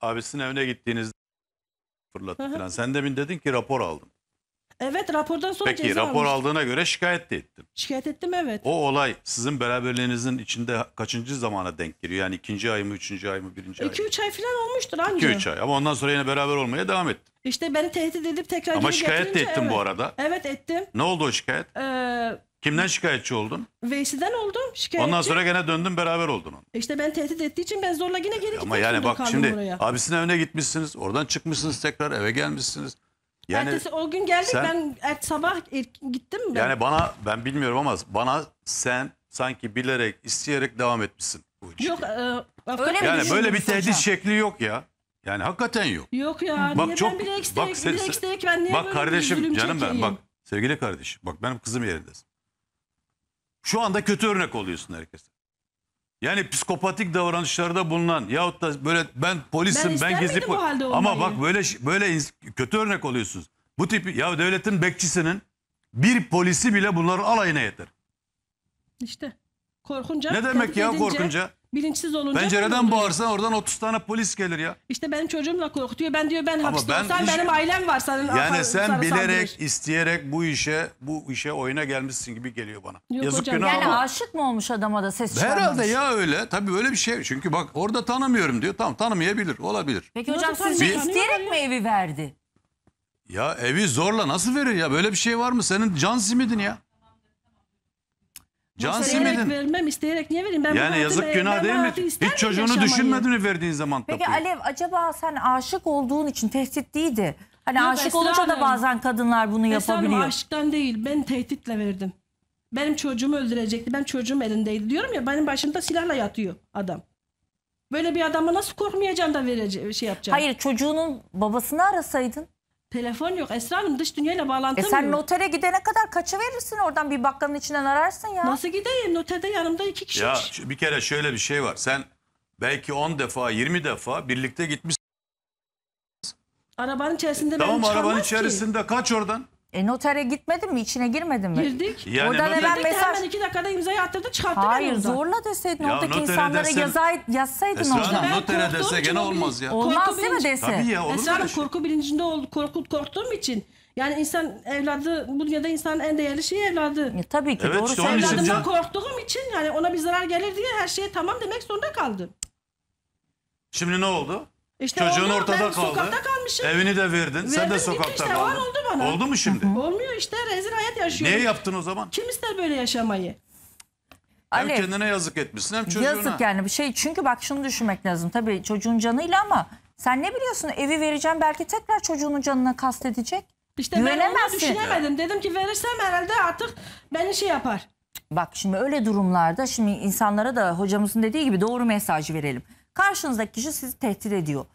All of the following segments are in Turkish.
Abisinin evine gittiğinizde fırlattı falan. Sen demin dedin ki rapor aldım? Evet rapordan sonra Peki ceza rapor almış. aldığına göre şikayet de ettin. Şikayet ettim evet. O olay sizin beraberliğinizin içinde kaçıncı zamana denk geliyor? Yani ikinci ay mı, üçüncü ay mı, birinci ay mı? 2-3 ay falan olmuştur anca. 2 üç ay ama ondan sonra yine beraber olmaya devam ettim. İşte beni tehdit edip tekrar Ama geri şikayet de getirince, ettin bu arada. Evet ettim. Ne oldu o şikayet? Ee, Kimden şikayetçi oldun? Veysi'den oldum şikayetçi. Ondan sonra gene döndün beraber oldun. onu. İşte ben tehdit ettiği için ben zorla yine geri Ama yani bak şimdi buraya. abisinin evine gitmişsiniz. Oradan çıkmışsınız tekrar eve gelmişsiniz. Yani Ertesi o gün geldik sen- ben et er, sabah e, gittim ben. yani bana ben bilmiyorum ama bana sen sanki bilerek isteyerek devam etmişsin. bu ilişkiye. Yok e, hakikaten- Öyle mi Yani böyle bir tehdit hocam? şekli yok ya. Yani hakikaten yok. Yok ya Bak niye çok- ben bilerek isteyerek, bak sen- bilerek isteyerek ben niye bak böyle bir kardeşim zulüm canım ben bak sevgili kardeşim bak benim kızım yerindesin. Şu anda kötü örnek oluyorsun herkese. Yani psikopatik davranışlarda bulunan yahut da böyle ben polisim ben, ben gizli po ama bak böyle böyle kötü örnek oluyorsunuz. Bu tip ya devletin bekçisinin bir polisi bile bunların alayına yeter. İşte korkunca. Ne demek ya edince... korkunca? Bilinçsiz olunca... Pencereden bağırsan oradan 30 tane polis gelir ya. İşte benim çocuğum da korkutuyor. Ben diyor ben Ama hapiste ben olsam hiç... benim ailem var. Senin yani sen bilerek, saldırır. isteyerek bu işe bu işe oyuna gelmişsin gibi geliyor bana. Yok Yazık hocam, günah yani ama. aşık mı olmuş adama da ses çıkarmış? Herhalde ya öyle. Tabii öyle bir şey. Çünkü bak orada tanımıyorum diyor. Tamam tanımayabilir. Olabilir. Peki hocam Yok, siz bir... isteyerek mi evi verdi? Ya evi zorla nasıl verir ya? Böyle bir şey var mı? Senin can simidin ya. Can isteyerek vermem isteyerek niye vereyim? Ben bu Yani yazık günah değil mi? Hiç çocuğunu düşünmedin mi verdiğin zaman Peki Alev acaba sen aşık olduğun için tehdit değildi. Hani Yok, aşık olunca da bazen kadınlar bunu Esra Hanım aşktan değil ben tehditle verdim. Benim çocuğumu öldürecekti. Ben çocuğum elindeydi. Diyorum ya benim başımda silahla yatıyor adam. Böyle bir adama nasıl korkmayacağım da verece şey yapacağım. Hayır çocuğunun babasını arasaydın. Telefon yok Esra Hanım dış dünyayla E bağlantım sen notere gidene kadar kaçı oradan bir bakkalın içinden ararsın ya. Nasıl gideyim noterde yanımda iki kişi Ya bir kere şöyle bir şey var. Sen belki 10 defa 20 defa birlikte gitmiş. Arabanın içerisinde Tamam arabanın çıkarmaz ki. içerisinde kaç oradan. E notere gitmedin mi? İçine girmedin mi? Girdik. Yani Oradan noter- hemen mesaj... hemen iki dakikada imzayı attırdı çıkarttı Hayır beni zorla deseydin Ya oradaki notere insanlara desen- yazay, yazsaydın Esra Hanım Ben notere dese gene olmaz ya. Olmaz Korku değil mi dese? Tabii ya olur Esra Hanım şey? korku bilincinde ol Korku, korktuğum için. Yani insan evladı, bu dünyada insanın en değerli şeyi evladı. E, tabii ki Evet, doğru işte Evladımdan korktuğum için yani ona bir zarar gelir diye her şeye tamam demek zorunda kaldım. Şimdi ne oldu? İşte Çocuğun oldu, ortada ben kaldı. sokakta kalmışım. Evini de verdin. Sen de sokakta işte, kaldın bana. Oldu mu şimdi? Olmuyor işte rezil hayat yaşıyor. Ne yaptın o zaman? Kim ister böyle yaşamayı? Hem kendine yazık etmişsin hem çocuğuna. Yazık yani bir şey. Çünkü bak şunu düşünmek lazım. Tabii çocuğun canıyla ama sen ne biliyorsun evi vereceğim belki tekrar çocuğunun canına kastedecek. İşte ben onu Güvenemezsin. düşünemedim. Dedim ki verirsem herhalde artık beni şey yapar. Bak şimdi öyle durumlarda şimdi insanlara da hocamızın dediği gibi doğru mesajı verelim. Karşınızdaki kişi sizi tehdit ediyor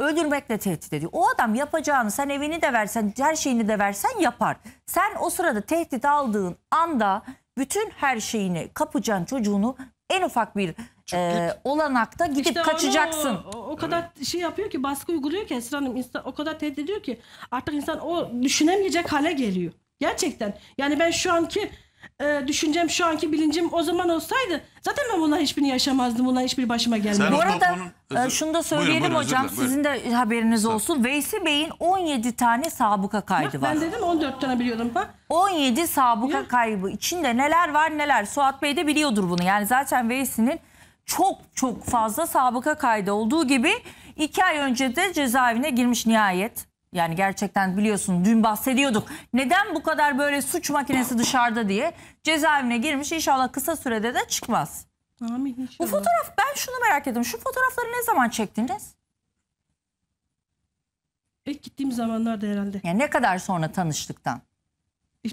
öldürmekle tehdit ediyor. O adam yapacağını sen evini de versen her şeyini de versen yapar. Sen o sırada tehdit aldığın anda bütün her şeyini kapacaksın çocuğunu en ufak bir e, olanakta gidip işte kaçacaksın. Onu, o, o kadar evet. şey yapıyor ki baskı uyguluyor ki Esra Hanım insan, o kadar tehdit ediyor ki artık insan o düşünemeyecek hale geliyor. Gerçekten yani ben şu anki e, düşüncem şu anki bilincim o zaman olsaydı zaten ben bunların hiçbirini yaşamazdım. Bunların hiçbir başıma gelmedi. Sen Bu arada e, şunu da söyleyelim Buyurun, buyurun, hocam özür sizin de haberiniz olsun. Veysi Bey'in 17 tane sabıka Bak, kaydı var. ben dedim 14 tane biliyordum. Bak. 17 sabuka Ya. kaybı içinde neler var neler. Suat Bey de biliyordur bunu. Yani zaten Veysi'nin çok çok fazla sabıka kaydı olduğu gibi 2 ay önce de cezaevine girmiş nihayet. Yani gerçekten biliyorsun dün bahsediyorduk. Neden bu kadar böyle suç makinesi dışarıda diye cezaevine girmiş inşallah kısa sürede de çıkmaz. Amin inşallah. Bu fotoğraf ben şunu merak ettim. Şu fotoğrafları ne zaman çektiniz? İlk gittiğim zamanlarda herhalde. Yani ne kadar sonra tanıştıktan?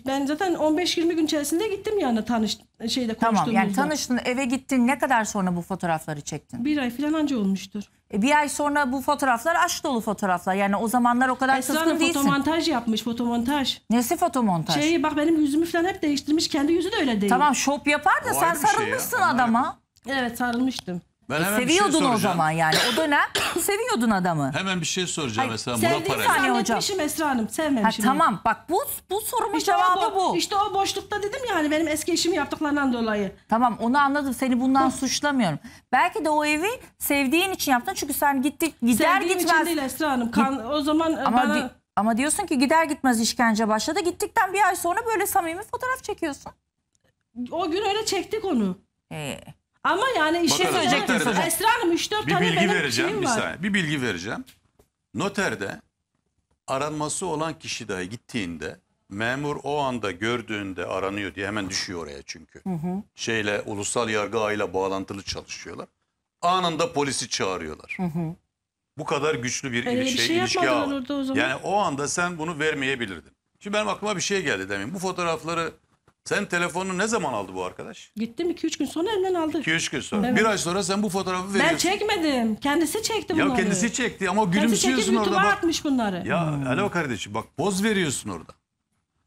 Ben zaten 15-20 gün içerisinde gittim yani tanış şeyde konuştuğumuzda. Tamam yani tanıştın eve gittin ne kadar sonra bu fotoğrafları çektin? Bir ay falan anca olmuştur. E, bir ay sonra bu fotoğraflar aşk dolu fotoğraflar. Yani o zamanlar o kadar Esra kızgın değilsin. fotomontaj yapmış fotomontaj. Nesi fotomontaj? Şey bak benim yüzümü falan hep değiştirmiş. Kendi yüzü de öyle değil. Tamam şop yapar da O sen ayrı şey ya, sarılmışsın adama. Şey. Evet sarılmıştım. Ben E, hemen şey seviyordun o zaman yani. O dönem Seviyordun adamı. Hemen bir şey soracağım Esra Hanım. Sevdiğim Buna para zannetmişim Esra Hanım. Ha, Sevmemişim. tamam bak bu bu sorumun İşte cevabı bu. bu. işte o boşlukta dedim ya hani benim eski işimi yaptıklarından dolayı. Tamam onu anladım. Seni bundan suçlamıyorum. Belki de o evi sevdiğin için yaptın. Çünkü sen gittik gider Sevdiğim için gitmez. değil Esra Hanım. Kan, o zaman e, Ama bana... di- ama diyorsun ki gider gitmez işkence başladı. Gittikten bir ay sonra böyle samimi fotoğraf çekiyorsun. O gün öyle çektik onu. Ee, ama yani işe Bakalım, söyleyecektim noterde- hocam. Esra Hanım 3-4 Bir tane bilgi benim vereceğim şeyim bir saniye. Bir bilgi vereceğim. Noterde aranması olan kişi dahi gittiğinde memur o anda gördüğünde aranıyor diye hemen düşüyor oraya çünkü. Şeyle ulusal yargı ağıyla bağlantılı çalışıyorlar. Anında polisi çağırıyorlar. Bu kadar güçlü bir, Öyle ee, bir şey ilişki ağı Yani o anda sen bunu vermeyebilirdin. Şimdi benim aklıma bir şey geldi demin. Bu fotoğrafları sen telefonunu ne zaman aldı bu arkadaş? Gittim 2-3 gün sonra elinden aldı. 2-3 gün sonra. Evet. Bir ay sonra sen bu fotoğrafı veriyorsun. Ben çekmedim. Kendisi çekti bunları. Ya kendisi çekti ama gülümsüyorsun orada. YouTube'a bak. atmış bunları. Ya hmm. alo kardeşim bak poz veriyorsun orada.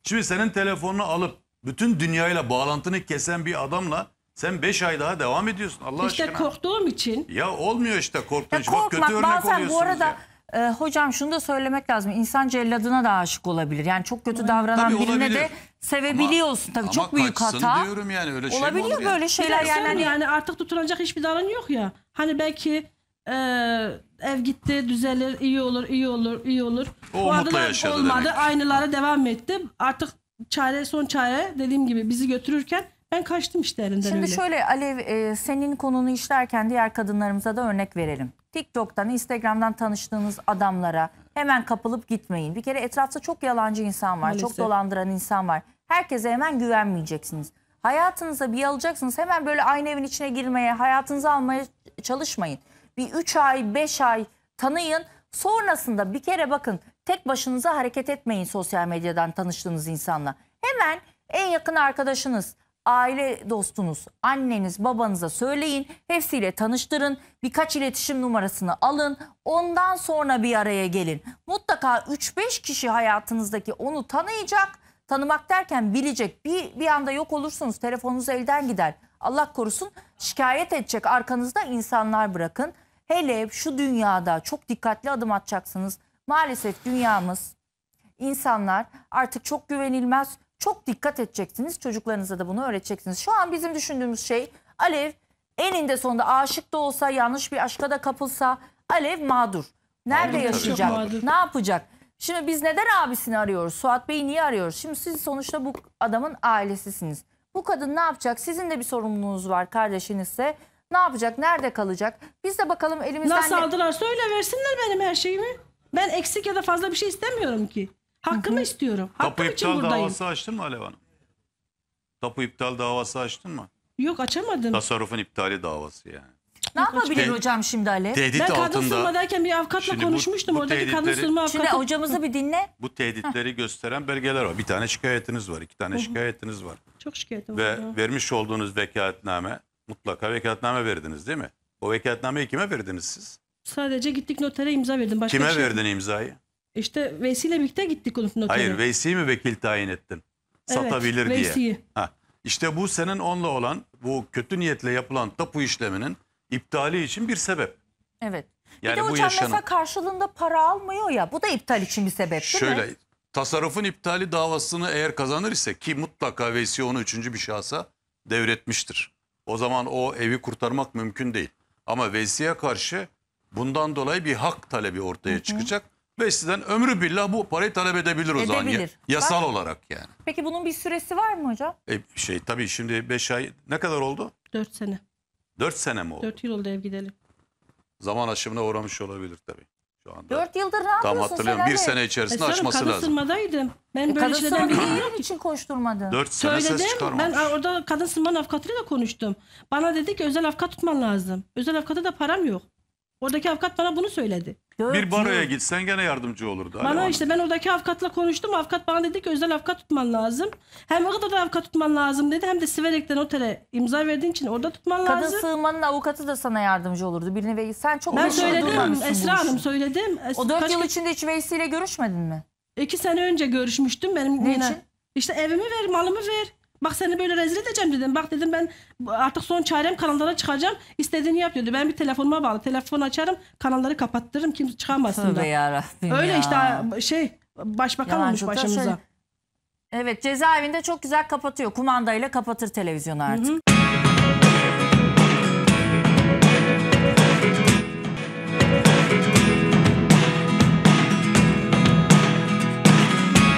Şimdi senin telefonunu alıp bütün dünyayla bağlantını kesen bir adamla sen 5 ay daha devam ediyorsun Allah işte aşkına. İşte korktuğum için. Ya olmuyor işte korktuğun için. Bak kötü örnek oluyorsunuz bazen bu arada... Ya. E, hocam şunu da söylemek lazım. İnsan celladına da aşık olabilir. Yani çok kötü davranan Tabii birine olabilir. de sevebiliyorsun. Ama, Tabii ama çok büyük hata. diyorum yani öyle şey Olabiliyor olur böyle şeyler yani. Yani, yani artık tutunacak hiçbir davran yok ya. Hani belki e, ev gitti düzelir, iyi olur, iyi olur, iyi olur. O Bu umutla yaşadı olmadı. demek. Aynılara devam etti. Artık çare son çare dediğim gibi bizi götürürken ben kaçtım işte elinden Şimdi öyle. şöyle Alev e, senin konunu işlerken diğer kadınlarımıza da örnek verelim. TikTok'tan, Instagram'dan tanıştığınız adamlara hemen kapılıp gitmeyin. Bir kere etrafta çok yalancı insan var, Maalesef. çok dolandıran insan var. Herkese hemen güvenmeyeceksiniz. Hayatınıza bir alacaksınız. Hemen böyle aynı evin içine girmeye, hayatınızı almaya çalışmayın. Bir 3 ay, 5 ay tanıyın. Sonrasında bir kere bakın tek başınıza hareket etmeyin sosyal medyadan tanıştığınız insanla. Hemen en yakın arkadaşınız, aile dostunuz, anneniz, babanıza söyleyin. Hepsiyle tanıştırın. Birkaç iletişim numarasını alın. Ondan sonra bir araya gelin. Mutlaka 3-5 kişi hayatınızdaki onu tanıyacak. Tanımak derken bilecek. Bir, bir anda yok olursunuz. Telefonunuz elden gider. Allah korusun şikayet edecek arkanızda insanlar bırakın. Hele şu dünyada çok dikkatli adım atacaksınız. Maalesef dünyamız, insanlar artık çok güvenilmez, çok dikkat edeceksiniz. Çocuklarınıza da bunu öğreteceksiniz. Şu an bizim düşündüğümüz şey Alev eninde sonunda aşık da olsa yanlış bir aşka da kapılsa Alev mağdur. Nerede Mağdur, yaşayacak? mağdur. Ne yapacak? Şimdi biz neden abisini arıyoruz? Suat Bey'i niye arıyoruz? Şimdi siz sonuçta bu adamın ailesisiniz. Bu kadın ne yapacak? Sizin de bir sorumluluğunuz var kardeşinizse. Ne yapacak? Nerede kalacak? Biz de bakalım elimizden... Nasıl aldılar. Söyle versinler benim her şeyimi. Ben eksik ya da fazla bir şey istemiyorum ki. Hakkımı Hı -hı. istiyorum. Tapu için iptal buradayım. davası açtın mı Alev Hanım? Tapu iptal davası açtın mı? Yok açamadım. Tasarrufun iptali davası yani. Ne yapabilir açamadım. hocam şimdi Ali? Tehdit ben kadın altında, sığmadayken bir avukatla konuşmuştum. Bu Oradaki kadın sığma avukatı. Şimdi hocamızı bir dinle. Bu tehditleri gösteren belgeler var. Bir tane şikayetiniz var. iki tane şikayetiniz var. Çok şikayetim var. Ve vermiş olduğunuz vekaletname mutlaka vekaletname verdiniz değil mi? O vekaletnameyi kime verdiniz siz? Sadece gittik notere imza verdim. Başka Kime şey verdin imzayı? İşte Veysi'yle birlikte gittik Kulüp Noter'e. Hayır Veysi'yi mi vekil tayin ettin? Satabilir Veysi'yi. diye. Ha. İşte bu senin onunla olan bu kötü niyetle yapılan tapu işleminin iptali için bir sebep. Evet. Yani bir de bu hocam yaşanın... mesela karşılığında para almıyor ya bu da iptal için bir sebep değil Şöyle, mi? Şöyle tasarrufun iptali davasını eğer kazanır ise ki mutlaka Veysi onu üçüncü bir şahsa devretmiştir. O zaman o evi kurtarmak mümkün değil. Ama Veysi'ye karşı bundan dolayı bir hak talebi ortaya Hı -hı. çıkacak ve sizden ömrü billah bu parayı talep edebilir o zaman. Yasal Bak. olarak yani. Peki bunun bir süresi var mı hocam? E, şey tabii şimdi 5 ay ne kadar oldu? 4 sene. 4 sene mi oldu? 4 yıl oldu ev gidelim. Zaman aşımına uğramış olabilir tabii. Şu anda. 4 yıldır ne Tam hatırlıyorum. Bir sene içerisinde Esrarım, açması kadın lazım. sırmadaydım. Ben E, böyle kadın şeylerden sınavı bilmiyorum. için koşturmadım. 4 sene Söyledim. ses Ben orada kadın sınmanın avukatıyla konuştum. Bana dedi ki özel avukat tutman lazım. Özel avukata da param yok. Oradaki avukat bana bunu söyledi. Dört Bir baroya yıl. gitsen gene yardımcı olurdu. Alev Bana Hanım. işte ben oradaki avukatla konuştum. Avukat bana dedi ki özel avukat tutman lazım. Hem Iğdır'da avukat tutman lazım dedi. Hem de Siverek'ten otele imza verdiğin için orada tutman Kadın lazım. sığınmanın avukatı da sana yardımcı olurdu. Birine ve sen çok Ben uğraşıp söyledim durmamışsın bu Esra Hanım söyledim. Es- O dört kaç yıl içinde hiç Veysi'yle görüşmedin mi? İki sene önce görüşmüştüm benim Ne yine. için? İşte evimi ver, malımı ver. Bak seni böyle rezil edeceğim dedim. Bak dedim ben artık son çarem kanallara çıkacağım. İstediğini yap diyordu. Ben bir telefonuma bağlı. Telefon açarım kanalları kapattırırım. Kimse çıkamasın Tövbe da. Öyle ya. işte şey başbakan Yalancı olmuş başımıza. Şey. Evet cezaevinde çok güzel kapatıyor. Kumandayla kapatır televizyonu artık. Hı hı.